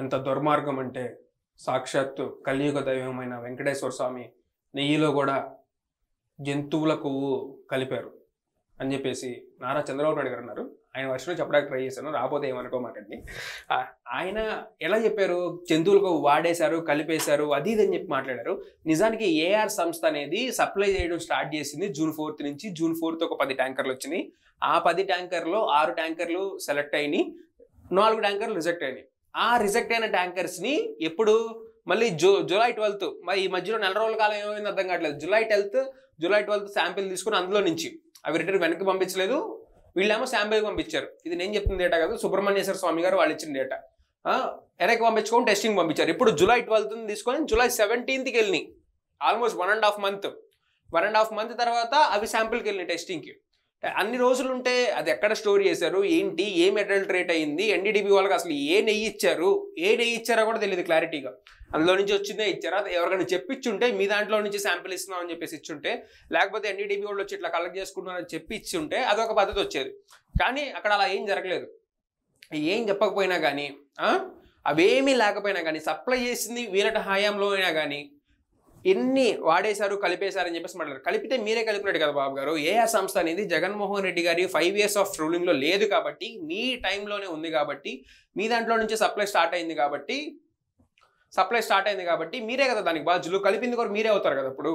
ఎంత దుర్మార్గం అంటే సాక్షాత్తు కలియుగ దైవమైన వెంకటేశ్వర స్వామి నెయ్యిలో కూడా జంతువుల కొవ్వు కలిపారు అని చెప్పేసి నారా చంద్రబాబు నాయుడు గారు అన్నారు ఆయన వర్షంలో చెప్పడానికి ట్రై చేశాను రాకపోతే ఏమనుకో మాకండి ఆయన ఎలా చెప్పారు జంతువులకు వాడేశారు కలిపేశారు అది ఇది అని చెప్పి మాట్లాడారు నిజానికి ఏఆర్ సంస్థ అనేది సప్లై చేయడం స్టార్ట్ చేసింది జూన్ ఫోర్త్ నుంచి జూన్ ఫోర్త్ ఒక పది ట్యాంకర్లు వచ్చినాయి ఆ పది ట్యాంకర్లో ఆరు ట్యాంకర్లు సెలెక్ట్ అయినాయి నాలుగు ట్యాంకర్లు రిజెక్ట్ అయినాయి ఆ రిజెక్ట్ అయిన ట్యాంకర్స్ని ఎప్పుడు మళ్ళీ జూ జూలై ట్వెల్త్ మరి ఈ మధ్యలో నెల రోజుల కాలం ఏమైంది అర్థం కావట్లేదు July twelfth July twelfth sample తీసుకుని అందులో నుంచి అవి రిటర్న్ వెనక్కి పంపించలేదు వీళ్ళేమో శాంపిల్ పంపించారు ఇది నేను చెప్తున్న డేటా కాదు సుబ్రహ్మణ్యేశ్వర స్వామి గారు వాళ్ళు ఇచ్చిన డేటా వెనక్కి పంపించుకొని టెస్టింగ్ పంపించారు ఇప్పుడు జూలై ట్వెల్త్ తీసుకొని జూలై సెవెంటీన్త్కి వెళ్ళినాయి almost one and half month one and half month తర్వాత అవి శాంపిల్కి వెళ్ళినాయి టెస్టింగ్కి అన్ని రోజులు ఉంటే అది ఎక్కడ స్టోర్ చేశారు ఏంటి ఏ అడల్టరేట్ అయింది ఎన్డీడీబీ వాళ్ళకి అసలు ఏ నెయ్యి ఇచ్చారు ఏ నెయ్యి ఇచ్చారో కూడా తెలియదు క్లారిటీగా అందులో నుంచి వచ్చిందే ఇచ్చారా ఎవరికైనా చెప్పించుంటే మీ దాంట్లో నుంచి శాంపిల్ ఇస్తున్నాం అని చెప్పేసి ఇచ్చుంటే లేకపోతే ఎన్డీడీబీ వాళ్ళు వచ్చి ఇట్లా కలెక్ట్ చేసుకుంటున్నారని చెప్పి ఇచ్చుంటే అదొక పద్ధతి వచ్చేది కానీ అక్కడ అలా ఏం జరగలేదు ఏం చెప్పకపోయినా కానీ అవేమీ లేకపోయినా కానీ సప్లై చేసింది వీరట హయాంలో అయినా కానీ ఎన్ని వాడేశారు కలిపేశారని చెప్పేసి మాట్లాడు కలిపితే మీరే కలిపినట్టు కదా బాబు గారు ఏ సంస్థ అనేది జగన్మోహన్ రెడ్డి గారి ఫైవ్ ఇయర్స్ ఆఫ్ రూలింగ్లో లేదు కాబట్టి మీ టైంలోనే ఉంది కాబట్టి మీ దాంట్లో నుంచి సప్లై స్టార్ట్ అయింది కాబట్టి సప్లై స్టార్ట్ అయింది కాబట్టి మీరే కదా దానికి బాధ్యులు కలిపింది కూడా మీరే అవుతారు కదా ఇప్పుడు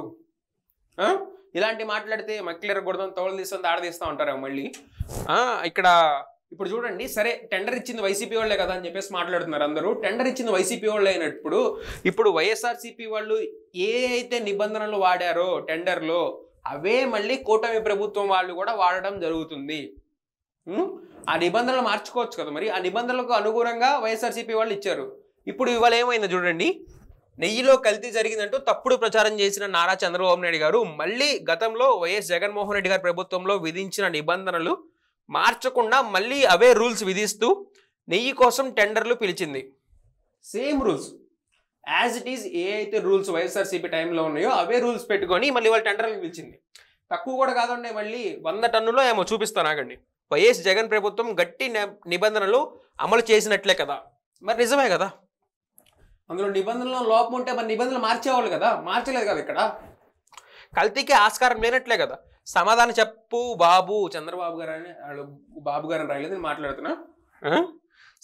ఇలాంటి మాట్లాడితే మక్కిలెరగకూడదని తోలు తీస్తుంది ఆడదీస్తూ ఉంటారు మళ్ళీ ఇక్కడ ఇప్పుడు చూడండి సరే టెండర్ ఇచ్చింది వైసీపీ వాళ్ళే కదా అని చెప్పేసి మాట్లాడుతున్నారు అందరూ టెండర్ ఇచ్చింది వైసీపీ వాళ్ళే అయినప్పుడు ఇప్పుడు వైఎస్ఆర్సీపీ వాళ్ళు ఏ అయితే నిబంధనలు వాడారో టెండర్లో అవే మళ్ళీ కూటమి ప్రభుత్వం వాళ్ళు కూడా వాడడం జరుగుతుంది ఆ నిబంధనలు మార్చుకోవచ్చు కదా మరి ఆ నిబంధనలకు అనుగుణంగా వైఎస్ఆర్సీపీ వాళ్ళు ఇచ్చారు ఇప్పుడు ఇవాళ ఏమైంది చూడండి నెయ్యిలో కల్తీ జరిగిందంటూ తప్పుడు ప్రచారం చేసిన నారా చంద్రబాబు నాయుడు గారు మళ్ళీ గతంలో వైఎస్ జగన్మోహన్ రెడ్డి గారి ప్రభుత్వంలో విధించిన నిబంధనలు మార్చకుండా మళ్ళీ అవే రూల్స్ విధిస్తూ నెయ్యి కోసం టెండర్లు పిలిచింది same rules as it is ఏ అయితే రూల్స్ వైఎస్ఆర్సీపీ టైంలో ఉన్నాయో అవే రూల్స్ పెట్టుకొని మళ్ళీ వాళ్ళు టెండర్లు పిలిచింది తక్కువ కూడా కాదండి మళ్ళీ వంద టన్నులో ఏమో చూపిస్తాను ఆగండి వైఎస్ జగన్ ప్రభుత్వం గట్టి నిబంధనలు అమలు చేసినట్లే కదా మరి నిజమే కదా అందులో నిబంధనలు లోపం ఉంటే మరి నిబంధనలు మార్చేవాళ్ళు కదా మార్చలేదు కదా ఇక్కడ కల్తీకి ఆస్కారం లేనట్లే కదా సమాధానం చెప్పు బాబు చంద్రబాబు గారు అని బాబు గారు అని రాయలేదు నేను మాట్లాడుతున్నా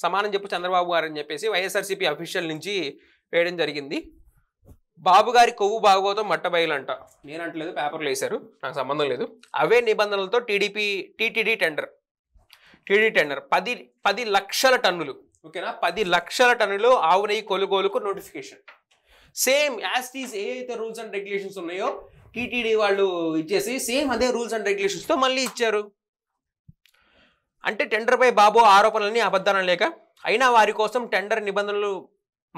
సమానం చెప్పు చంద్రబాబు గారు అని చెప్పేసి వైఎస్ఆర్సీపీ అఫీషియల్ నుంచి వేయడం జరిగింది బాబు గారి కొవ్వు బాగోతో మట్టబయలంట అంట అంటలేదు పేపర్లు వేశారు నాకు సంబంధం లేదు అవే నిబంధనలతో TDP TTD tender TD tender పది పది లక్షల టన్నులు ఓకేనా పది లక్షల టన్నులు ఆవు నెయ్యి నోటిఫికేషన్ సేమ్ యాస్ టీస్ ఏ అయితే రూల్స్ అండ్ రెగ్యులేషన్స్ ఉన్నాయో టీటీడీ వాళ్ళు ఇచ్చేసి సేమ్ అదే రూల్స్ అండ్ రెగ్యులేషన్స్తో మళ్ళీ ఇచ్చారు అంటే టెండర్పై బాబు ఆరోపణలని అబద్ధాలను లేక అయినా వారి కోసం టెండర్ నిబంధనలు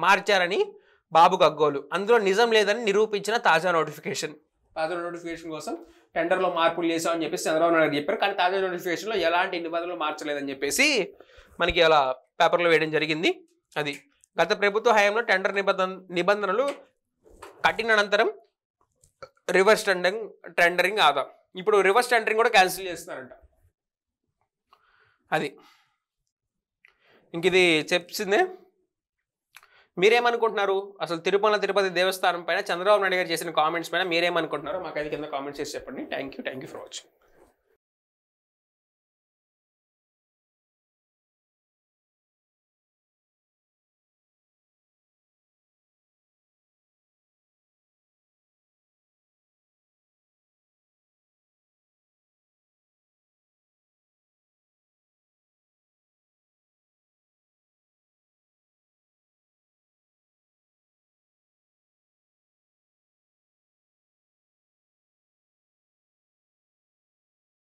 మార్చారని బాబు గగ్గోలు అందులో నిజం లేదని నిరూపించిన తాజా నోటిఫికేషన్ తాజా నోటిఫికేషన్ కోసం టెండర్లో మార్పులు చేశామని చెప్పేసి చంద్రబాబు నాయుడు చెప్పారు కానీ తాజా నోటిఫికేషన్లో ఎలాంటి నిబంధనలు మార్చలేదని చెప్పేసి మనకి అలా పేపర్లో వేయడం జరిగింది అది గత ప్రభుత్వ హయాంలో టెండర్ నిబంధన నిబంధనలు కట్టిన అనంతరం రివర్స్ టెండరింగ్ టెండరింగ్ ఆదా ఇప్పుడు రివర్స్ టెండరింగ్ కూడా క్యాన్సిల్ చేస్తున్నారంట అది ఇంక ఇది చెప్పిందే మీరేమనుకుంటున్నారు అసలు తిరుపతి తిరుపతి దేవస్థానం పైన చంద్రబాబు నాయుడు గారు చేసిన కామెంట్స్ పైన మీరేమనుకుంటున్నారో మాకు అది కింద కామెంట్స్ చేసి చెప్పండి thank you thank you for watching